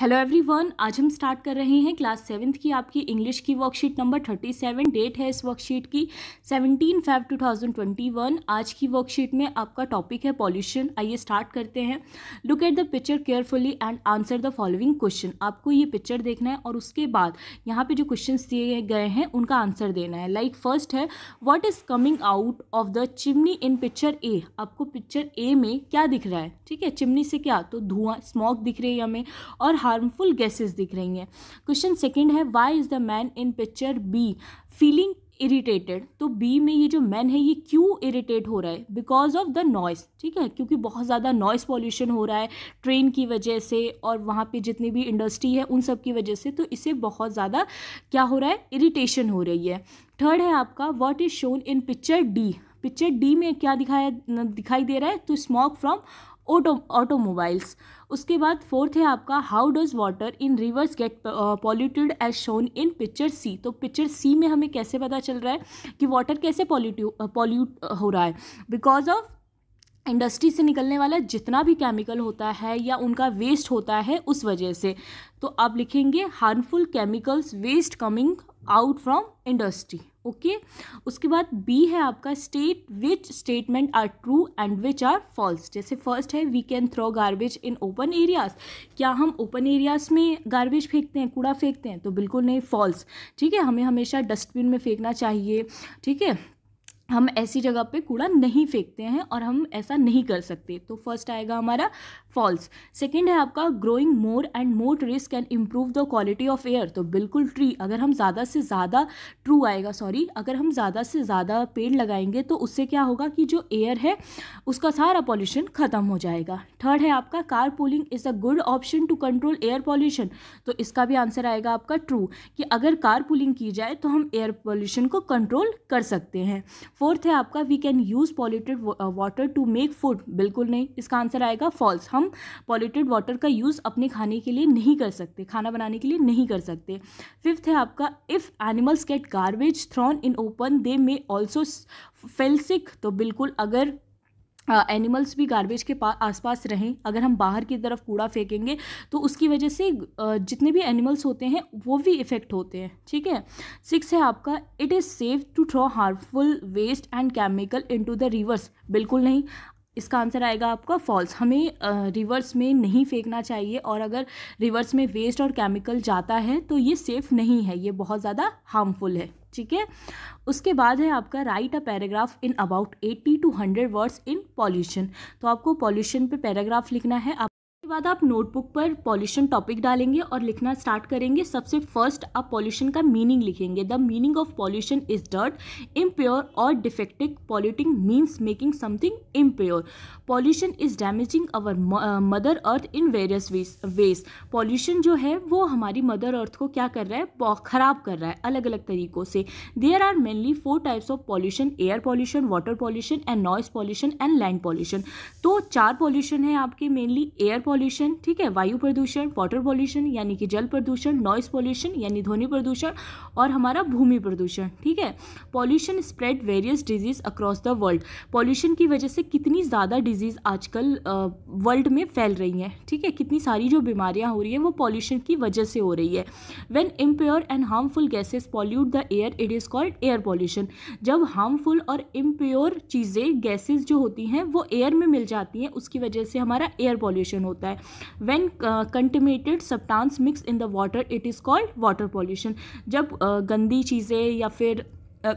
hello everyone आज हम start कर रहे हैं क्लास सेवन्थ की आपकी इंग्लिश की worksheet number thirty seven date है इस वर्कशीट की seventeen five two thousand twenty one आज की वर्कशीट में आपका टॉपिक है पॉल्यूशन आइए स्टार्ट करते हैं look at the picture carefully and answer the following question आपको ये पिक्चर देखना है और उसके बाद यहाँ पर जो क्वेश्चन दिए गए हैं उनका आंसर देना है लाइक like फर्स्ट है what is coming out of the chimney in picture A आपको पिक्चर ए में क्या दिख रहा है ठीक है चिमनी से क्या तो धुआं स्मॉक दिख रही है हमें और हार्मफुल गैसेस दिख रही हैं क्वेश्चन सेकंड है why is the man in picture B feeling irritated तो बी में ये जो मैन है ये क्यों इरिटेट हो रहा है बिकॉज ऑफ द नॉइस ठीक है क्योंकि बहुत ज़्यादा नॉइस पॉल्यूशन हो रहा है ट्रेन की वजह से और वहाँ पे जितनी भी इंडस्ट्री है उन सब की वजह से तो इसे बहुत ज़्यादा क्या हो रहा है इरिटेशन हो रही है थर्ड है आपका what is shown in picture D picture D में क्या दिखाया दिखाई दे रहा है तो स्मॉक फ्रॉम ऑटो ऑटोमोबाइल्स उसके बाद फोर्थ है आपका how does water in rivers get polluted as shown in picture C तो पिक्चर सी में हमें कैसे पता चल रहा है कि वाटर कैसे पॉल्यूट पॉल्यूट uh, uh, हो रहा है बिकॉज ऑफ इंडस्ट्री से निकलने वाला जितना भी केमिकल होता है या उनका वेस्ट होता है उस वजह से तो आप लिखेंगे harmful chemicals waste coming out from industry okay उसके बाद बी है आपका state which statement are true and which are false जैसे फर्स्ट है we can throw garbage in open areas क्या हम ओपन एरियाज में गार्बेज फेंकते हैं कूड़ा फेंकते हैं तो बिल्कुल नहीं फॉल्स ठीक है हमें हमेशा डस्टबिन में फेंकना चाहिए ठीक है हम ऐसी जगह पे कूड़ा नहीं फेंकते हैं और हम ऐसा नहीं कर सकते तो फर्स्ट आएगा हमारा फॉल्स सेकंड है आपका growing more and more trees can improve the quality of air तो बिल्कुल ट्री अगर हम ज़्यादा से ज़्यादा ट्रू आएगा सॉरी अगर हम ज़्यादा से ज़्यादा पेड़ लगाएंगे तो उससे क्या होगा कि जो एयर है उसका सारा पॉल्यूशन ख़त्म हो जाएगा थर्ड है आपका car pooling is a good option to control air pollution तो इसका भी आंसर आएगा आपका ट्रू कि अगर कार पुलिंग की जाए तो हम एयर पॉल्यूशन को कंट्रोल कर सकते हैं फोर्थ है आपका we can use polluted water to make food बिल्कुल नहीं इसका आंसर आएगा फॉल्स हम पॉल्यूटेड वाटर का यूज़ अपने खाने के लिए नहीं कर सकते खाना बनाने के लिए नहीं कर सकते फिफ्थ है आपका if animals get garbage thrown in open they may also fell sick तो बिल्कुल अगर एनिमल्स भी गार्बेज के आसपास रहें अगर हम बाहर की तरफ कूड़ा फेंकेंगे तो उसकी वजह से जितने भी एनिमल्स होते हैं वो भी इफ़ेक्ट होते हैं ठीक है सिक्स है आपका it is safe to throw harmful waste and chemical into the rivers बिल्कुल नहीं इसका आंसर आएगा आपका फॉल्स हमें रिवर्स में नहीं फेंकना चाहिए और अगर रिवर्स में वेस्ट और केमिकल जाता है तो ये सेफ़ नहीं है ये बहुत ज़्यादा हार्मफुल है ठीक है उसके बाद है आपका write a paragraph in about eighty to hundred words in pollution तो आपको पॉल्यूशन पे पैराग्राफ लिखना है आप उसके बाद आप नोटबुक पर पॉल्यूशन टॉपिक डालेंगे और लिखना स्टार्ट करेंगे सबसे फर्स्ट आप पॉल्यूशन का मीनिंग लिखेंगे the meaning of pollution is dirt impure और defective polluting means making something impure pollution is damaging our mother earth in various ways pollution जो है वो हमारी मदर अर्थ को क्या कर रहा है ख़राब कर रहा है अलग अलग तरीक़ों से there are mainly four types of pollution air pollution water pollution and noise pollution and land pollution तो चार पॉल्यूशन है आपके मेनली एयर पॉल्यूशन ठीक है वायु प्रदूषण वाटर पॉल्यूशन यानी कि जल प्रदूषण नॉइस पॉल्यूशन यानी ध्वनि प्रदूषण और हमारा भूमि प्रदूषण ठीक है pollution spread various disease across the world pollution की वजह से कितनी ज़्यादा डिजीज़ आजकल वर्ल्ड में फैल रही हैं ठीक है कितनी सारी जो बीमारियाँ हो रही हैं वो पॉल्यूशन की वजह से हो रही है when impure and harmful gases pollute the air it is called air pollution जब हार्मफुल और इम्प्योर चीज़ें गैसेज जो होती हैं वो एयर में मिल जाती हैं उसकी वजह से हमारा एयर पॉल्यूशन होता है होता है when contaminated substances mix in the water it is called water pollution जब uh, गंदी चीज़ें या फिर uh,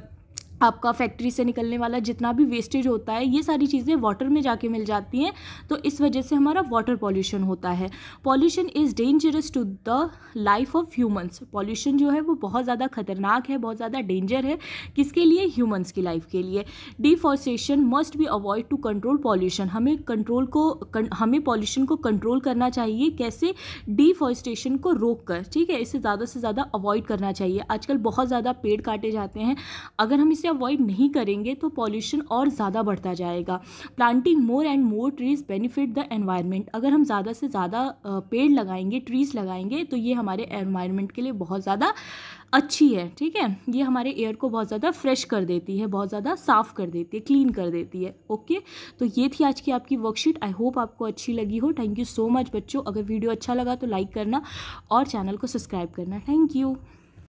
आपका फैक्ट्री से निकलने वाला जितना भी वेस्टेज होता है ये सारी चीज़ें वाटर में जाके मिल जाती हैं तो इस वजह से हमारा वाटर पॉल्यूशन होता है pollution is dangerous to the life of humans pollution जो है वो बहुत ज़्यादा खतरनाक है बहुत ज़्यादा डेंजर है किसके लिए ह्यूमंस की लाइफ के लिए deforestation must be avoid to control pollution हमें कंट्रोल को कं, हमें पॉल्यूशन को कंट्रोल करना चाहिए कैसे डिफॉरेस्टेशन को रोक कर ठीक है इसे ज़्यादा से ज़्यादा अवॉइड करना चाहिए आजकल बहुत ज़्यादा पेड़ काटे जाते हैं अगर हम इसे से अवॉइड नहीं करेंगे तो पॉल्यूशन और ज़्यादा बढ़ता जाएगा planting more and more trees benefit the environment अगर हम ज़्यादा से ज़्यादा पेड़ लगाएंगे ट्रीज़ लगाएंगे तो ये हमारे एनवायरनमेंट के लिए बहुत ज़्यादा अच्छी है ठीक है ये हमारे एयर को बहुत ज़्यादा फ्रेश कर देती है बहुत ज़्यादा साफ़ कर देती है क्लीन कर देती है ओके तो ये थी आज की आपकी वर्कशीट आई होप आपको अच्छी लगी हो थैंक यू सो मच बच्चों अगर वीडियो अच्छा लगा तो लाइक करना और चैनल को सब्सक्राइब करना थैंक यू